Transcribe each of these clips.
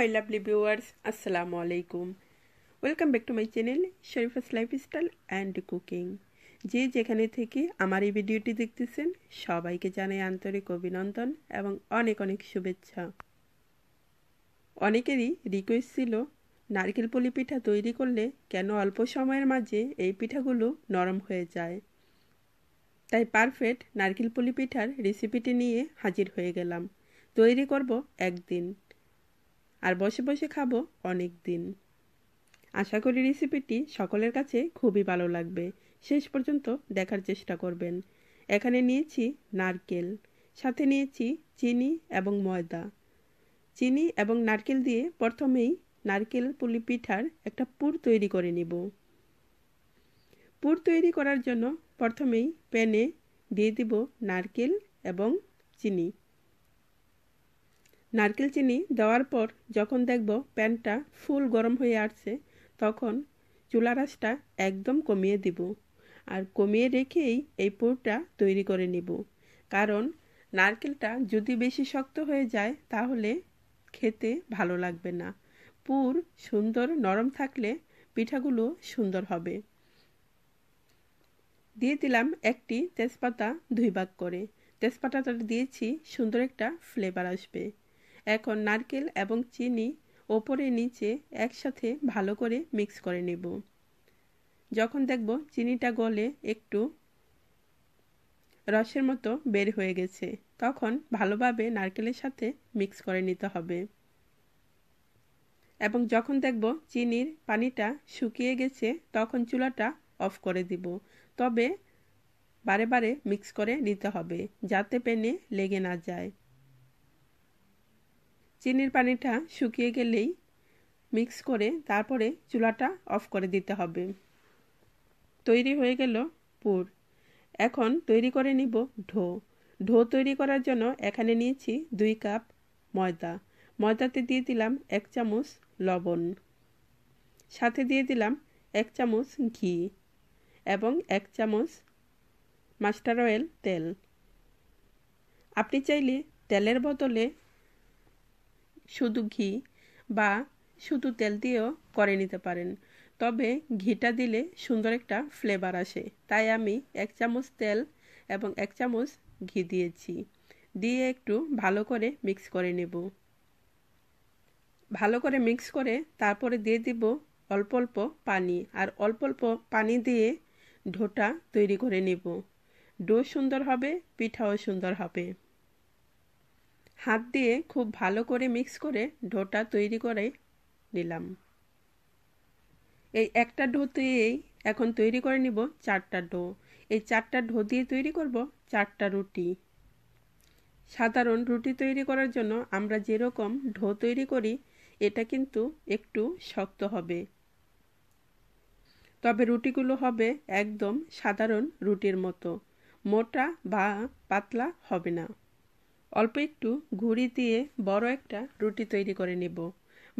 my lovely viewers আসসালামু আলাইকুম welcome back to my channel Sharifa's lifestyle and cooking যে যেখানে থেকে আমার এই ভিডিওটি দেখতেছেন সবাইকে জানাই আন্তরিক অভিনন্দন এবং অনেক অনেক শুভেচ্ছা অনেকেরই রিকোয়েস্ট ছিল নারকেল পলি পিঠা তৈরি করলে কেন অল্প সময়ের মাঝে এই পিঠাগুলো নরম হয়ে যায় তাই পারফেক্ট নারকেল পলি পিঠার রেসিপিটি নিয়ে হাজির হয়ে গেলাম তৈরি করব একদিন আর বসে বসে খাবো অনেক দিন আশা করি রেসিপিটি সকলের কাছে খুবই ভালো লাগবে শেষ পর্যন্ত দেখার চেষ্টা করবেন এখানে নিয়েছি নারকেল সাথে নিয়েছি চিনি এবং ময়দা চিনি এবং নারকেল দিয়ে প্রথমেই নারকেল পুলি পিঠার একটা পুর তৈরি করে নিব পুর তৈরি করার জন্য প্রথমেই প্যানে দিয়ে দিব নারকেল এবং চিনি নারকেল চিনি দেওয়ার পর যখন দেখব প্যানটা ফুল গরম হয়ে আসছে তখন চুলা রাসটা একদম কমিয়ে দিব আর কমিয়ে রেখেই এই পুরটা তৈরি করে নিব কারণ নারকেলটা যদি বেশি শক্ত হয়ে যায় তাহলে খেতে ভালো লাগবে না পুর সুন্দর নরম থাকলে পিঠাগুলো সুন্দর হবে দিয়ে দিলাম একটি তেজপাতা দুই ভাগ করে তেজপাতাটা দিয়েছি সুন্দর একটা ফ্লেভার আসবে এখন নারকেল এবং চিনি ওপরে নিচে একসাথে ভালো করে মিক্স করে নেব যখন দেখব চিনিটা গলে একটু রসের মতো বের হয়ে গেছে তখন ভালোভাবে নারকেলের সাথে মিক্স করে নিতে হবে এবং যখন দেখব চিনির পানিটা শুকিয়ে গেছে তখন চুলাটা অফ করে দিব তবে বারে বারে মিক্স করে নিতে হবে যাতে প্যানে লেগে না যায় চিনির পানিটা শুকিয়ে গেলেই মিক্স করে তারপরে চুলাটা অফ করে দিতে হবে তৈরি হয়ে গেল পুর এখন তৈরি করে নিব ঢো ঢো তৈরি করার জন্য এখানে নিয়েছি দুই কাপ ময়দা ময়দাতে দিয়ে দিলাম এক চামচ লবণ সাথে দিয়ে দিলাম এক চামচ ঘি এবং এক চামচ মাস্টার অয়েল তেল আপনি চাইলে তেলের বদলে শুধু ঘি বা শুধু তেল দিয়েও করে নিতে পারেন তবে ঘিটা দিলে সুন্দর একটা ফ্লেভার আসে তাই আমি এক চামচ তেল এবং এক চামচ ঘি দিয়েছি দিয়ে একটু ভালো করে মিক্স করে নেব ভালো করে মিক্স করে তারপরে দিয়ে দিব অল্প অল্প পানি আর অল্প অল্প পানি দিয়ে ঢোটা তৈরি করে নেব ডো সুন্দর হবে পিঠাও সুন্দর হবে হাত দিয়ে খুব ভালো করে মিক্স করে ডোটা তৈরি করে নিলাম এই একটা ডো দিয়েই এখন তৈরি করে নিব চারটা ডো এই চারটা ডো দিয়ে তৈরি করব চারটা রুটি সাধারণ রুটি তৈরি করার জন্য আমরা যেরকম ঢো তৈরি করি এটা কিন্তু একটু শক্ত হবে তবে রুটিগুলো হবে একদম সাধারণ রুটির মতো মোটা বা পাতলা হবে না অল্প একটু ঘুড়ি দিয়ে বড় একটা রুটি তৈরি করে নেব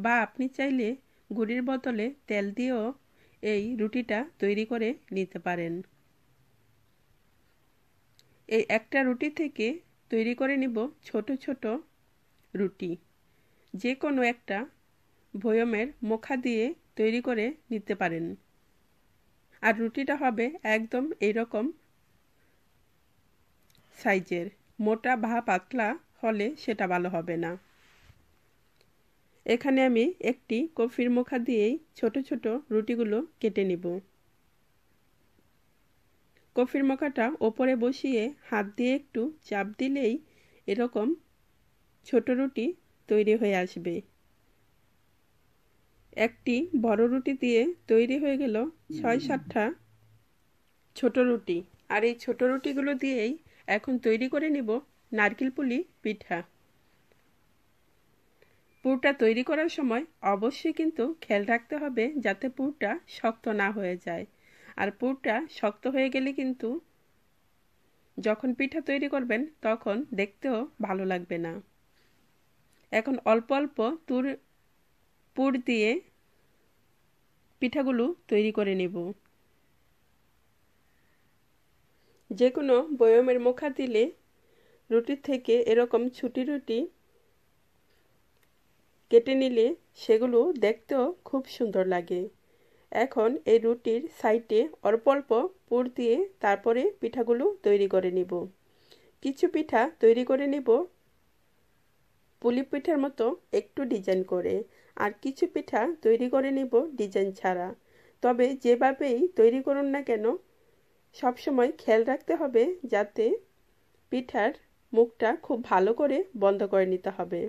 বা আপনি চাইলে ঘুড়ির বদলে তেল দিয়েও এই রুটিটা তৈরি করে নিতে পারেন এই একটা রুটি থেকে তৈরি করে নিব ছোট ছোট রুটি যে কোনো একটা ভয়মের মুখা দিয়ে তৈরি করে নিতে পারেন আর রুটিটা হবে একদম এরকম সাইজের মোটা বা পাতলা হলে সেটা ভালো হবে না এখানে আমি একটি কফির মুখা দিয়েই ছোট ছোট রুটিগুলো কেটে নিব কফির মুখাটা ওপরে বসিয়ে হাত দিয়ে একটু চাপ দিলেই এরকম ছোট রুটি তৈরি হয়ে আসবে একটি বড় রুটি দিয়ে তৈরি হয়ে গেল ছয় সাতটা ছোট রুটি আর এই ছোট রুটিগুলো দিয়েই এখন তৈরি করে নিব নারকেল পুলি পিঠা পুরটা তৈরি করার সময় অবশ্যই কিন্তু খেয়াল রাখতে হবে যাতে পুরটা শক্ত না হয়ে যায় আর পুরটা শক্ত হয়ে গেলে কিন্তু যখন পিঠা তৈরি করবেন তখন দেখতেও ভালো লাগবে না এখন অল্প অল্প তুর পুর দিয়ে পিঠাগুলো তৈরি করে নেব যে কোনো বয়মের মুখা দিলে রুটি থেকে এরকম ছুটি রুটি কেটে নিলে সেগুলো দেখতেও খুব সুন্দর লাগে এখন এই রুটির সাইডে অল্প অল্প পুর দিয়ে তারপরে পিঠাগুলো তৈরি করে নিব কিছু পিঠা তৈরি করে নিব পুলি পিঠার মতো একটু ডিজাইন করে আর কিছু পিঠা তৈরি করে নিব ডিজাইন ছাড়া তবে যেভাবেই তৈরি করুন না কেন সবসময় খেয়াল রাখতে হবে যাতে পিঠার মুখটা খুব ভালো করে বন্ধ করে নিতে হবে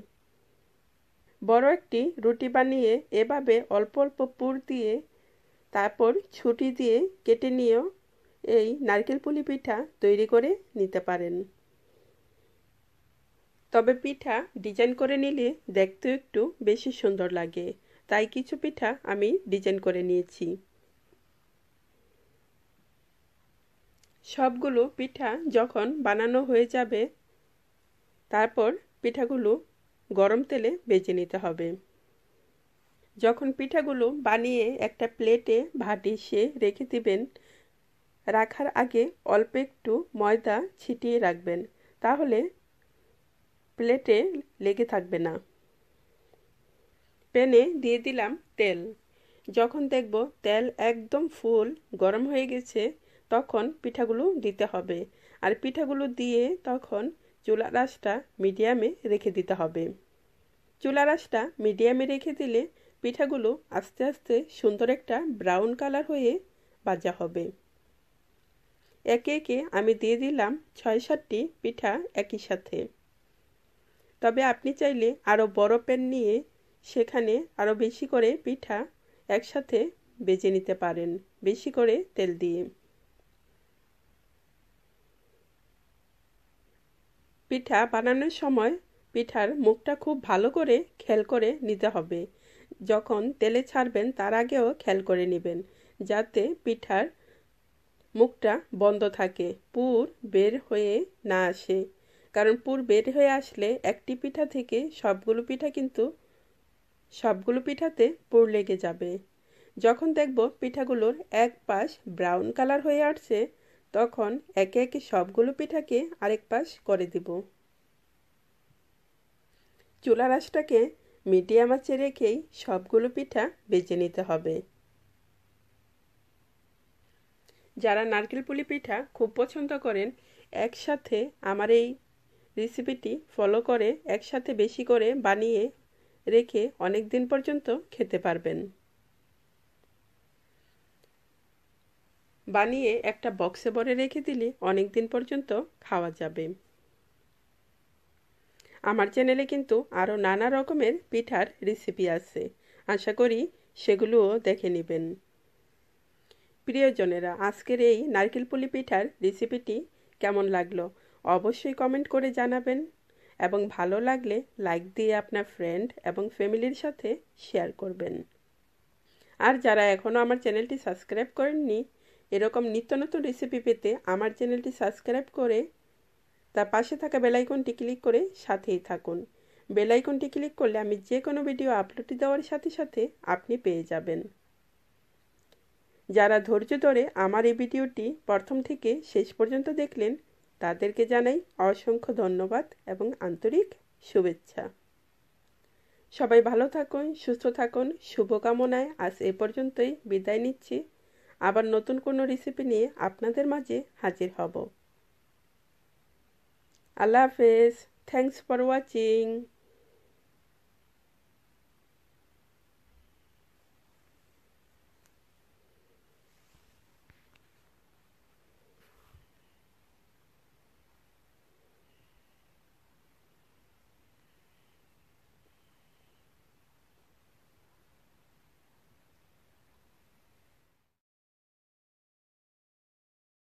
বড় একটি রুটি বানিয়ে এভাবে অল্প অল্প পুর দিয়ে তারপর ছুটি দিয়ে কেটে নিয়েও এই নারকেল পুলি পিঠা তৈরি করে নিতে পারেন তবে পিঠা ডিজাইন করে নিলে দেখতে একটু বেশি সুন্দর লাগে তাই কিছু পিঠা আমি ডিজাইন করে নিয়েছি সবগুলো পিঠা যখন বানানো হয়ে যাবে তারপর পিঠাগুলো গরম তেলে বেজে নিতে হবে যখন পিঠাগুলো বানিয়ে একটা প্লেটে সে রেখে দিবেন রাখার আগে অল্প একটু ময়দা ছিটিয়ে রাখবেন তাহলে প্লেটে লেগে থাকবে না প্যানে দিয়ে দিলাম তেল যখন দেখব তেল একদম ফুল গরম হয়ে গেছে তখন পিঠাগুলো দিতে হবে আর পিঠাগুলো দিয়ে তখন চুলা রাসটা মিডিয়ামে রেখে দিতে হবে চুলা রাসটা মিডিয়ামে রেখে দিলে পিঠাগুলো আস্তে আস্তে সুন্দর একটা ব্রাউন কালার হয়ে ভাজা হবে একে একে আমি দিয়ে দিলাম ছয় সাতটি পিঠা একই সাথে তবে আপনি চাইলে আরও বড় প্যান নিয়ে সেখানে আরও বেশি করে পিঠা একসাথে বেজে নিতে পারেন বেশি করে তেল দিয়ে পিঠা বানানোর সময় পিঠার মুখটা খুব ভালো করে খেল করে নিতে হবে যখন তেলে ছাড়বেন তার আগেও খেল করে নেবেন যাতে পিঠার মুখটা বন্ধ থাকে পুর বের হয়ে না আসে কারণ পুর বের হয়ে আসলে একটি পিঠা থেকে সবগুলো পিঠা কিন্তু সবগুলো পিঠাতে পুর লেগে যাবে যখন দেখব পিঠাগুলোর এক পাশ ব্রাউন কালার হয়ে আসছে তখন একে একে সবগুলো পিঠাকে আরেক পাশ করে দিব চুলা রাসটাকে মিডিয়াম আঁচে রেখেই সবগুলো পিঠা বেছে নিতে হবে যারা নারকেল পুলি পিঠা খুব পছন্দ করেন একসাথে আমার এই রেসিপিটি ফলো করে একসাথে বেশি করে বানিয়ে রেখে অনেক দিন পর্যন্ত খেতে পারবেন বানিয়ে একটা বক্সে ভরে রেখে দিলে অনেক দিন পর্যন্ত খাওয়া যাবে আমার চ্যানেলে কিন্তু আরও নানা রকমের পিঠার রেসিপি আছে আশা করি সেগুলোও দেখে নেবেন প্রিয়জনেরা আজকের এই নারকেল পুলি পিঠার রেসিপিটি কেমন লাগলো অবশ্যই কমেন্ট করে জানাবেন এবং ভালো লাগলে লাইক দিয়ে আপনার ফ্রেন্ড এবং ফ্যামিলির সাথে শেয়ার করবেন আর যারা এখনও আমার চ্যানেলটি সাবস্ক্রাইব করেননি এরকম নিত্য নতুন রেসিপি পেতে আমার চ্যানেলটি সাবস্ক্রাইব করে তার পাশে থাকা বেলাইকনটি ক্লিক করে সাথেই থাকুন বেলাইকনটি ক্লিক করলে আমি যে কোনো ভিডিও আপলোড দেওয়ার সাথে সাথে আপনি পেয়ে যাবেন যারা ধৈর্য ধরে আমার এই ভিডিওটি প্রথম থেকে শেষ পর্যন্ত দেখলেন তাদেরকে জানাই অসংখ্য ধন্যবাদ এবং আন্তরিক শুভেচ্ছা সবাই ভালো থাকুন সুস্থ থাকুন শুভকামনায় আজ এ পর্যন্তই বিদায় নিচ্ছি আবার নতুন কোনো রেসিপি নিয়ে আপনাদের মাঝে হাজির হব আল্লাহ হাফেজ থ্যাংকস ফর ওয়াচিং